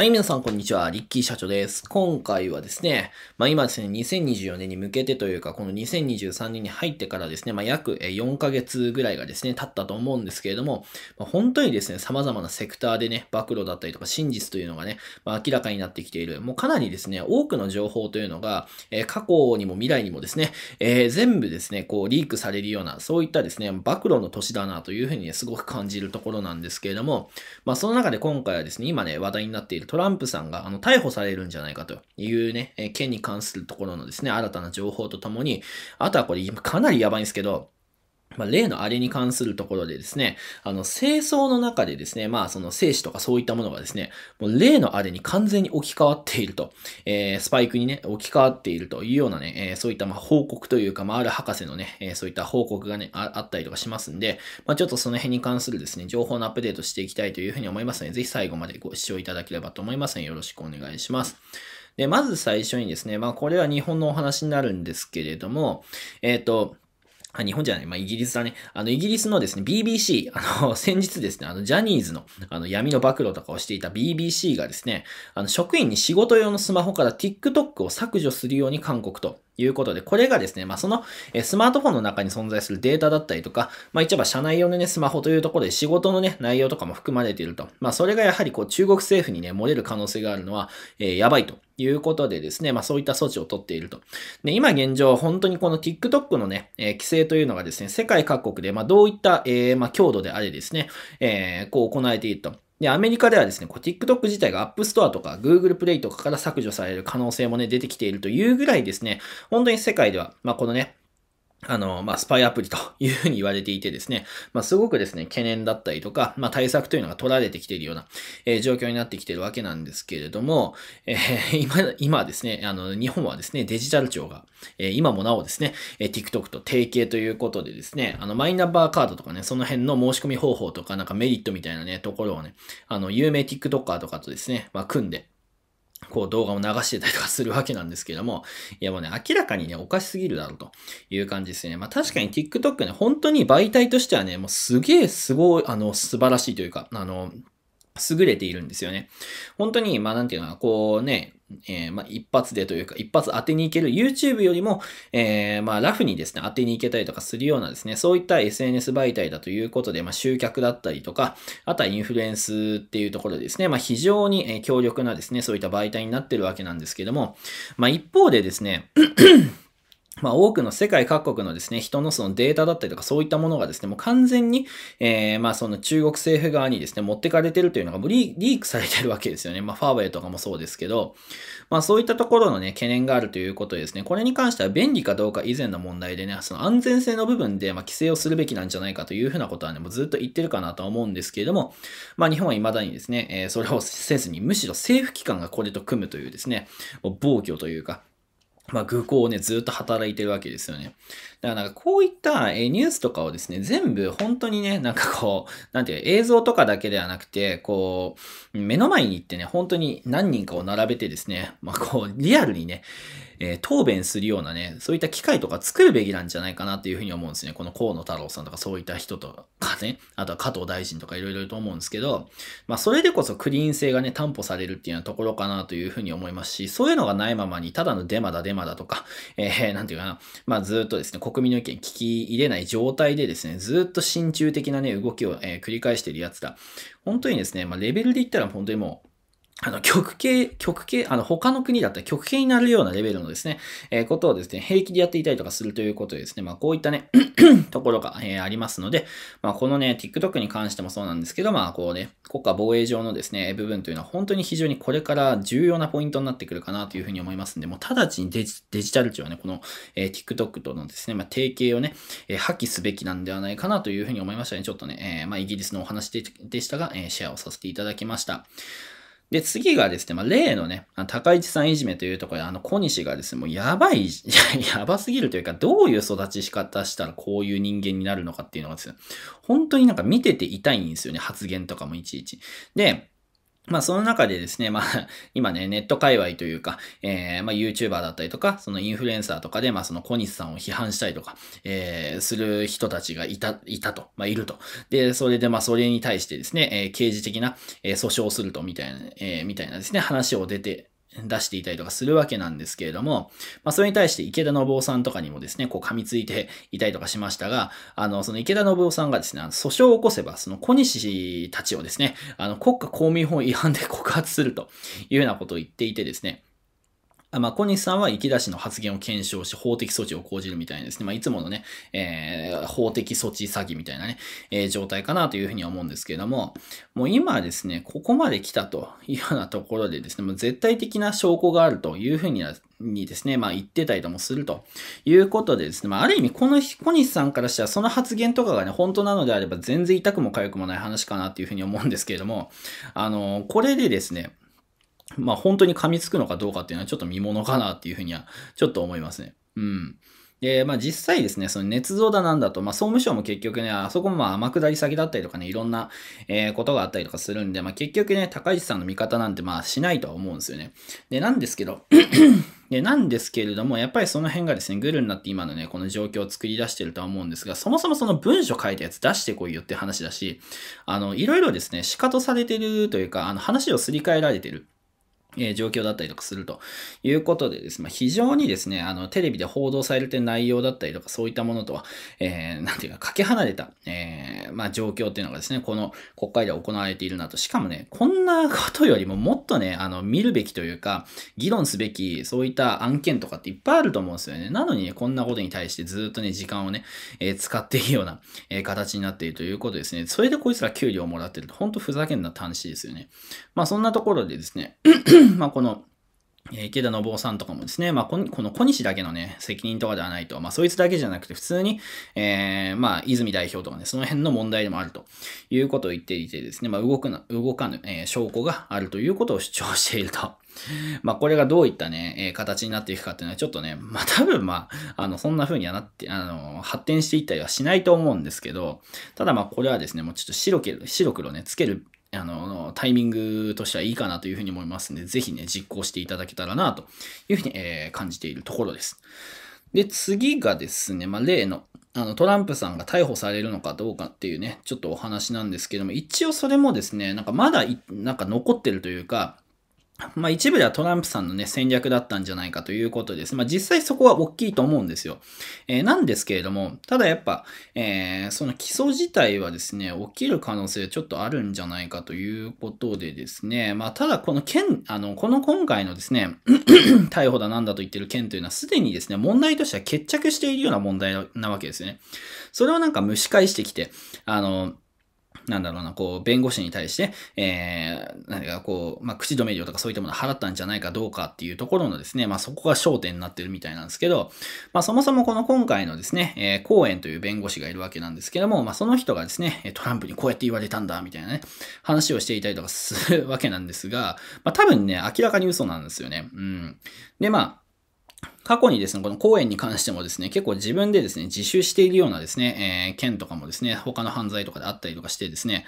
はい、皆さん、こんにちは。リッキー社長です。今回はですね、まあ今ですね、2024年に向けてというか、この2023年に入ってからですね、まあ約4ヶ月ぐらいがですね、経ったと思うんですけれども、まあ、本当にですね、様々なセクターでね、暴露だったりとか真実というのがね、まあ、明らかになってきている、もうかなりですね、多くの情報というのが、え過去にも未来にもですね、えー、全部ですね、こうリークされるような、そういったですね、暴露の年だなというふうにね、すごく感じるところなんですけれども、まあその中で今回はですね、今ね、話題になっているトランプさんがあの逮捕されるんじゃないかというね、え件に関するところのですね、新たな情報とともに、あとはこれ、今かなりやばいんですけど、まあ、例のあれに関するところでですね、あの、清掃の中でですね、まあ、その生死とかそういったものがですね、もう例のあれに完全に置き換わっていると、えー、スパイクにね、置き換わっているというようなね、えー、そういったま報告というか、まあ、ある博士のね、えー、そういった報告がねあ、あったりとかしますんで、まあ、ちょっとその辺に関するですね、情報のアップデートしていきたいというふうに思いますので、ぜひ最後までご視聴いただければと思いますので、よろしくお願いします。で、まず最初にですね、まあこれは日本のお話になるんですけれども、えっ、ー、と、あ、日本じゃない、まあ、イギリスだね。あの、イギリスのですね、BBC、あの、先日ですね、あの、ジャニーズの、あの、闇の暴露とかをしていた BBC がですね、あの、職員に仕事用のスマホから TikTok を削除するように勧告と、いうことで、これがですね、まあ、その、えスマートフォンの中に存在するデータだったりとか、まあ、一応ば社内用のね、スマホというところで仕事のね、内容とかも含まれていると。まあ、それがやはりこう、中国政府にね、漏れる可能性があるのは、えー、やばいということでですね、まあ、そういった措置を取っていると。で、今現状、本当にこの TikTok のね、えー、規制というのがですね、世界各国で、まあ、どういった、えー、まあ、強度であれですね、えー、こう行われていると。で、アメリカではですね、こう TikTok 自体が App Store とか Google Play とかから削除される可能性もね、出てきているというぐらいですね、本当に世界では、まあ、このね、あの、まあ、スパイアプリというふうに言われていてですね、まあ、すごくですね、懸念だったりとか、まあ、対策というのが取られてきているような、えー、状況になってきているわけなんですけれども、えー、今、今ですね、あの、日本はですね、デジタル庁が、えー、今もなおですね、え TikTok と提携ということでですね、あの、マイナンバーカードとかね、その辺の申し込み方法とか、なんかメリットみたいなね、ところをね、あの、有名 TikToker とかとですね、ま組んで、こう動画を流してたりとかするわけなんですけども、いやもうね、明らかにね、おかしすぎるだろうという感じですね。まあ確かに TikTok ね、本当に媒体としてはね、もうすげえすごい、あの、素晴らしいというか、あの、優れているんですよね。本当に、まあなんていうのは、こうね、えー、まあ一発でというか、一発当てに行ける YouTube よりも、えー、まあラフにですね、当てにいけたりとかするようなですね、そういった SNS 媒体だということで、まあ集客だったりとか、あとはインフルエンスっていうところですね、まあ非常に強力なですね、そういった媒体になってるわけなんですけども、まあ一方でですね、まあ、多くの世界各国のですね、人のそのデータだったりとかそういったものがですね、もう完全に、えー、まあその中国政府側にですね、持ってかれてるというのがもうリークされてるわけですよね。まあファーウェイとかもそうですけど、まあそういったところのね、懸念があるということですね、これに関しては便利かどうか以前の問題でね、その安全性の部分で、まあ規制をするべきなんじゃないかというふうなことはね、もうずっと言ってるかなとは思うんですけれども、まあ日本は未だにですね、えー、それをせずに、むしろ政府機関がこれと組むというですね、もう暴挙というか、まあ、愚行をね、ずっと働いてるわけですよね。だからなんかこういったえニュースとかをですね、全部本当にね、なんかこう、なんていう映像とかだけではなくて、こう、目の前に行ってね、本当に何人かを並べてですね、まあこう、リアルにね、えー、答弁するようなね、そういった機会とか作るべきなんじゃないかなっていうふうに思うんですね。この河野太郎さんとかそういった人とかね、あとは加藤大臣とかいろいろと思うんですけど、まあそれでこそクリーン性がね、担保されるっていうようなところかなというふうに思いますし、そういうのがないままにただのデマだデマだとか、えー、なんていうかな、まあずっとですね、国民の意見聞き入れない状態でですね、ずっと親中的なね、動きを、えー、繰り返してるやつだ。本当にですね、まあレベルで言ったら本当にもう、あの、極刑、極刑、あの、他の国だったら極刑になるようなレベルのですね、えー、ことをですね、平気でやっていたりとかするということですね、まあ、こういったね ところが、えー、ありますので、まあ、このね、TikTok に関してもそうなんですけど、まあ、こうね、国家防衛上のですね、部分というのは本当に非常にこれから重要なポイントになってくるかなというふうに思いますんで、もう直ちにデジデジタル庁はね、この、えー、TikTok とのですね、まあ、提携をね、えー、破棄すべきなんではないかなというふうに思いましたね。ちょっとね、えー、まあ、イギリスのお話ででしたが、えー、シェアをさせていただきました。で、次がですね、まあ、例のね、高市さんいじめというところで、あの、小西がですね、もうやばい、やばすぎるというか、どういう育ち仕方したらこういう人間になるのかっていうのがですね、本当になんか見てて痛いんですよね、発言とかもいちいち。で、まあその中でですね、まあ 今ね、ネット界隈というか、えー、まあ YouTuber だったりとか、そのインフルエンサーとかで、まあその小西さんを批判したりとか、えー、する人たちがいた、いたと、まあいると。で、それでまあそれに対してですね、えー、刑事的な、え訴訟をするとみたいな、えー、みたいなですね、話を出て、出していたりとかするわけなんですけれども、まあ、それに対して池田信夫さんとかにもですね、こう噛みついていたりとかしましたが、あの、その池田信夫さんがですね、あの訴訟を起こせば、その小西たちをですね、あの、国家公務員法違反で告発するというようなことを言っていてですね、まあ、小西さんは池田氏の発言を検証し、法的措置を講じるみたいですね。まあ、いつものね、えー、法的措置詐欺みたいなね、えー、状態かなというふうには思うんですけれども、もう今ですね、ここまで来たというようなところでですね、もう絶対的な証拠があるというふうににですね、まあ言ってたりともするということでですね、まあある意味この小西さんからしたらその発言とかがね、本当なのであれば全然痛くも痒くもない話かなというふうに思うんですけれども、あの、これでですね、まあ本当に噛みつくのかどうかっていうのはちょっと見ものかなっていうふうにはちょっと思いますね。うん。で、まあ実際ですね、その捏造だなんだと、まあ総務省も結局ね、あそこもまあ天下り先だったりとかね、いろんな、えー、ことがあったりとかするんで、まあ結局ね、高市さんの味方なんてまあしないとは思うんですよね。で、なんですけど、で、なんですけれども、やっぱりその辺がですね、グルになって今のね、この状況を作り出してるとは思うんですが、そもそもその文書書いたやつ出してこいよって話だし、あの、いろいろですね、仕方されてるというか、あの、話をすり替えられてる。え状況だったりとかするということでですね、ま非常にですね、あの、テレビで報道されてる内容だったりとか、そういったものとは、えー、なんていうか、かけ離れた、えー、まあ、状況っていうのがですね、この国会で行われているなと。しかもね、こんなことよりももっとね、あの、見るべきというか、議論すべき、そういった案件とかっていっぱいあると思うんですよね。なのに、ね、こんなことに対してずっとね、時間をね、えー、使っていいような、えー、形になっているということですね。それでこいつら給料をもらってると、ほんとふざけんな端子ですよね。まあ、そんなところでですね まあこの、え池田信夫さんとかもですね、まあ、この小西だけのね、責任とかではないと、まあ、そいつだけじゃなくて、普通に、えー、まあ、泉代表とかね、その辺の問題でもあるということを言っていてですね、まあ、動くな、動かぬ、えー、証拠があるということを主張していると。まあ、これがどういったね、えー、形になっていくかっていうのは、ちょっとね、まあ、多分まあ、あの、そんな風にはなって、あの、発展していったりはしないと思うんですけど、ただまあ、これはですね、もうちょっと白黒、白黒ね、つけるあの、タイミングとしてはいいかなというふうに思いますので、ぜひね、実行していただけたらなというふうに、えー、感じているところです。で、次がですね、まあ、例の、あの、トランプさんが逮捕されるのかどうかっていうね、ちょっとお話なんですけども、一応それもですね、なんかまだ、なんか残ってるというか、まあ一部ではトランプさんのね戦略だったんじゃないかということです。まあ実際そこは大きいと思うんですよ。えー、なんですけれども、ただやっぱ、えー、その基礎自体はですね、起きる可能性ちょっとあるんじゃないかということでですね、まあただこの件、あの、この今回のですね、逮捕だなんだと言ってる件というのはすでにですね、問題としては決着しているような問題なわけですよね。それをなんか蒸し返してきて、あの、なんだろうな、こう、弁護士に対して、えー、何かこう、まあ、口止め料とかそういったものを払ったんじゃないかどうかっていうところのですね、まあ、そこが焦点になってるみたいなんですけど、まあ、そもそもこの今回のですね、えー、演という弁護士がいるわけなんですけども、まあ、その人がですね、トランプにこうやって言われたんだ、みたいなね、話をしていたりとかするわけなんですが、まあ、多分ね、明らかに嘘なんですよね。うん。で、まあ、過去にですね、この公園に関してもですね、結構自分でですね、自首しているようなですね、えー、件とかもですね、他の犯罪とかであったりとかしてですね、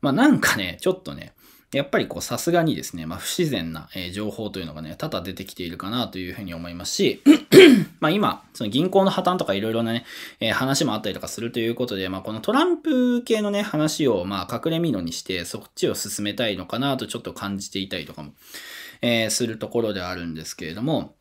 まあなんかね、ちょっとね、やっぱりこうさすがにですね、まあ、不自然な情報というのがね、多々出てきているかなというふうに思いますし、まあ今、その銀行の破綻とかいろいろなね、えー、話もあったりとかするということで、まあこのトランプ系のね、話をまあ隠れみのにして、そっちを進めたいのかなとちょっと感じていたりとかも、えー、するところであるんですけれども、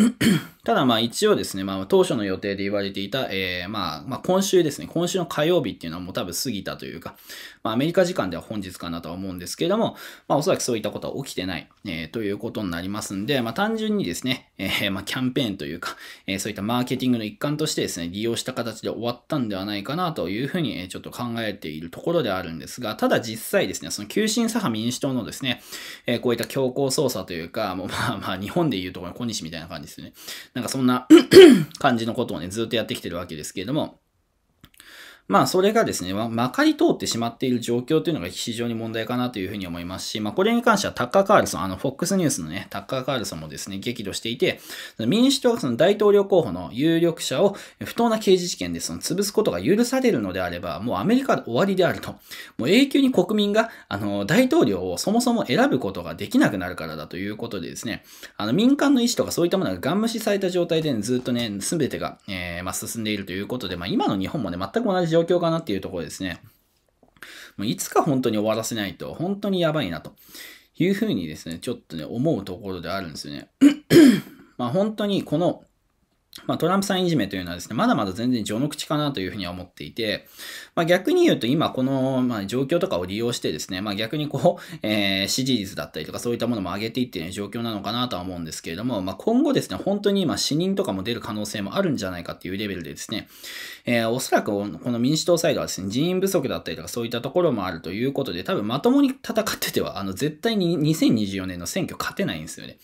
ただまあ一応ですね、まあ、当初の予定で言われていた、えー、まあ、まあ、今週ですね、今週の火曜日っていうのはもう多分過ぎたというか、まあ、アメリカ時間では本日かなとは思うんですけれども、まあ、おそらくそういったことは起きてない、えー、ということになりますんで、まあ、単純にですね、えー、まあ、キャンペーンというか、えそういったマーケティングの一環としてですね、利用した形で終わったんではないかなというふうに、えちょっと考えているところであるんですが、ただ実際ですね、その急進左派民主党のですね、えこういった強硬捜査というか、もうまあまあ、日本でいうところの小西みたいな感じですね。なんかそんな 感じのことをね、ずっとやってきてるわけですけれども、まあ、それがですね、まかり通ってしまっている状況というのが非常に問題かなというふうに思いますし、まあ、これに関してはタッカー・カールソン、あの、FOX ニュースのね、タッカー・カールソンもですね、激怒していて、民主党がその大統領候補の有力者を不当な刑事事件でその潰すことが許されるのであれば、もうアメリカで終わりであると。もう永久に国民が、あの、大統領をそもそも選ぶことができなくなるからだということでですね、あの、民間の意思とかそういったものがガン無視された状態で、ね、ずっとね、すべてが、えー、まあ、進んでいるということで、まあ、今の日本もね、全く同じ状況状況かなっていうところですね。もういつか本当に終わらせないと、本当にやばいなというふうにですね、ちょっとね、思うところであるんですよね。まあ本当にこのまあ、トランプさんいじめというのはですね、まだまだ全然序の口かなというふうには思っていて、まあ、逆に言うと今この、まあ、状況とかを利用してですね、まあ、逆にこう、えー、支持率だったりとかそういったものも上げていっている状況なのかなとは思うんですけれども、まあ、今後ですね、本当に今死人とかも出る可能性もあるんじゃないかっていうレベルでですね、えー、おそらくこの民主党サイドはですね、人員不足だったりとかそういったところもあるということで、多分まともに戦ってては、あの、絶対に2024年の選挙勝てないんですよね。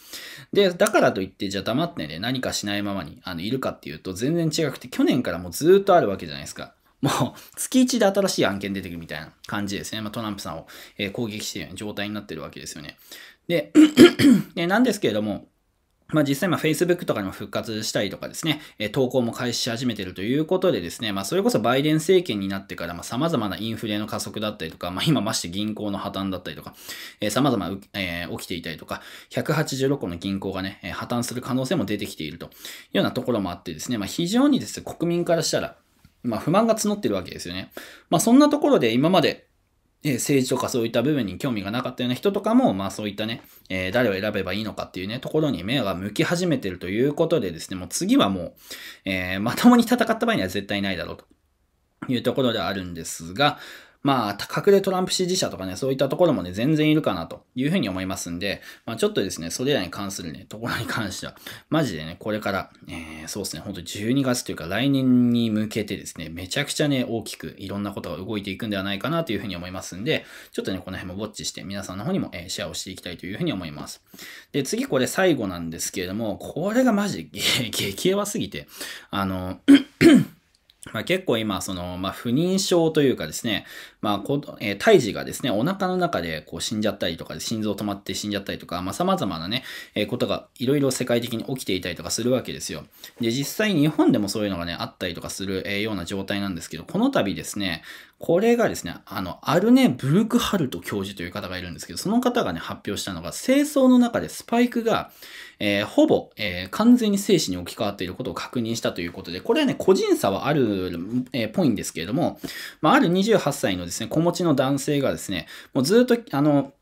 で、だからといって、じゃあ黙ってね、何かしないままに、あの、いるかっていうと全然違くて、去年からもうずっとあるわけじゃないですか。もう月1で新しい案件出てくるみたいな感じですね。まあ、トランプさんを、え攻撃してる状態になってるわけですよね。でで、なんですけれども、まあ実際まあ Facebook とかにも復活したりとかですね、え投稿も開始し始めてるということでですね、まあそれこそバイデン政権になってからまあ様々なインフレの加速だったりとか、まあ今まして銀行の破綻だったりとか、えー、様々、えー、起きていたりとか、186個の銀行がね、え破綻する可能性も出てきているというようなところもあってですね、まあ非常にですね、国民からしたら、まあ不満が募ってるわけですよね。まあそんなところで今までえ政治とかそういった部分に興味がなかったような人とかも、まあそういったね、えー、誰を選べばいいのかっていうね、ところに目が向き始めてるということでですね、もう次はもう、えー、まともに戦った場合には絶対ないだろうというところではあるんですが、まあ、隠れトランプ支持者とかね、そういったところもね、全然いるかなというふうに思いますんで、まあ、ちょっとですね、それらに関するね、ところに関しては、マジでね、これから、えー、そうですね、ほんと12月というか来年に向けてですね、めちゃくちゃね、大きくいろんなことが動いていくんではないかなというふうに思いますんで、ちょっとね、この辺もウォッチして皆さんの方にも、えー、シェアをしていきたいというふうに思います。で、次これ最後なんですけれども、これがマジ、激弱すぎて、あの、まあ、結構今、その、まあ、不妊症というかですね、まあ、こえー、胎児がですね、お腹の中でこう死んじゃったりとか、心臓止まって死んじゃったりとか、まあ、様々なね、えー、ことがいろいろ世界的に起きていたりとかするわけですよ。で、実際日本でもそういうのがね、あったりとかする、えー、ような状態なんですけど、この度ですね、これがですね、あの、アルネ・ブルクハルト教授という方がいるんですけど、その方がね、発表したのが、清掃の中でスパイクが、えー、ほぼ、えー、完全に精子に置き換わっていることを確認したということで、これはね、個人差はある、えー、ぽいんですけれども、まあ、ある28歳のですねですね、子持ちの男性がですね、もうずっと、あの、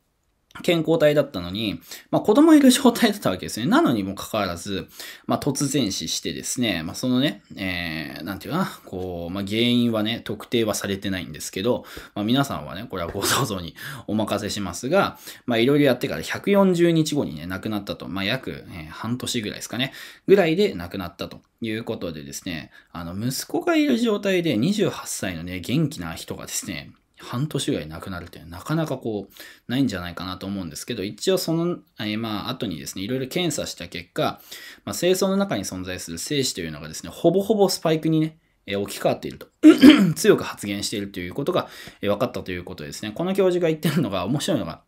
健康体だったのに、まあ子供いる状態だったわけですね。なのにもかかわらず、まあ突然死してですね、まあそのね、えー、なんていうかな、こう、まあ原因はね、特定はされてないんですけど、まあ皆さんはね、これはご想像に お任せしますが、まあいろいろやってから140日後にね、亡くなったと、まあ約、えー、半年ぐらいですかね、ぐらいで亡くなったと。いうことでですね、あの、息子がいる状態で28歳のね、元気な人がですね、半年ぐらいなくなるというのはなかなかこうないんじゃないかなと思うんですけど一応その、えまあ後にですねいろいろ検査した結果、まあ、清掃の中に存在する精子というのがですねほぼほぼスパイクにねえ置き換わっていると 強く発言しているということが、え分かったということですね。この教授が言ってるのが面白いのが、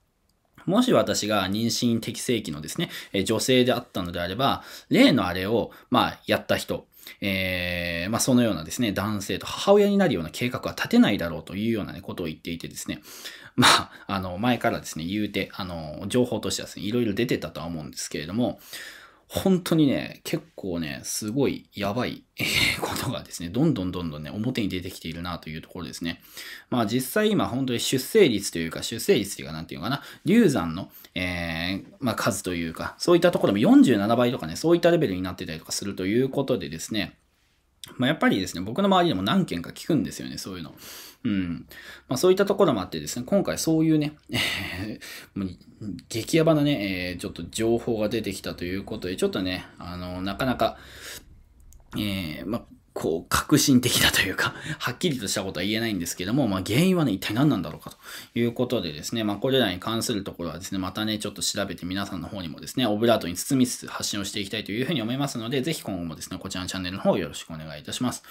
もし私が妊娠適正期のですね、え女性であったのであれば、例のあれを、まあ、やった人、えー、まあ、そのようなですね、男性と母親になるような計画は立てないだろうというような、ね、ことを言っていてですね、まあ、あの、前からですね、言うて、あの、情報としてはですね、いろいろ出てたとは思うんですけれども、本当にね、結構ね、すごいやばい ことがですね、どんどんどんどんね、表に出てきているなというところですね。まあ実際今本当に出生率というか、出生率というか、なんていうのかな、流産の、えー、まあ、数というか、そういったところも47倍とかね、そういったレベルになってたりとかするということでですね、まあ、やっぱりですね、僕の周りでも何件か聞くんですよね、そういうの。うん。まあそういったところもあってですね、今回そういうね、もう激ヤバなね、えー、ちょっと情報が出てきたということで、ちょっとね、あの、なかなか、えー、まあ、こう、革新的だというか、はっきりとしたことは言えないんですけども、まあ、原因はね、一体何なんだろうかということでですね、まあ、これらに関するところはですね、またね、ちょっと調べて皆さんの方にもですね、オブラートに包みつつ発信をしていきたいというふうに思いますので、ぜひ今後もですね、こちらのチャンネルの方よろしくお願いいたします。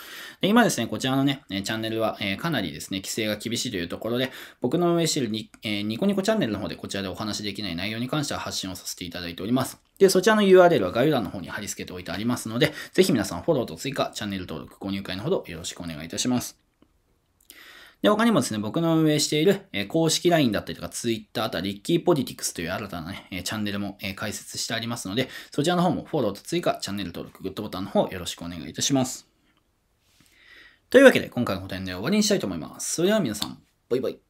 で今ですね、こちらのね、チャンネルは、えかなりですね、規制が厳しいというところで、僕の運営しているに、えニコニコチャンネルの方でこちらでお話しできない内容に関しては発信をさせていただいております。で、そちらの URL は概要欄の方に貼り付けておいてありますので、ぜひ皆さんフォローと追加、チャンネル登録、ご入会のほどよろしくお願いいたします。で、他にもですね、僕の運営している、え公式 LINE だったりとか Twitter、あとはリッキーポリティクスという新たなね、えチャンネルも、え解説してありますので、そちらの方もフォローと追加、チャンネル登録、グッドボタンの方よろしくお願いいたします。というわけで、今回のご点で終わりにしたいと思います。それでは皆さん、バイバイ。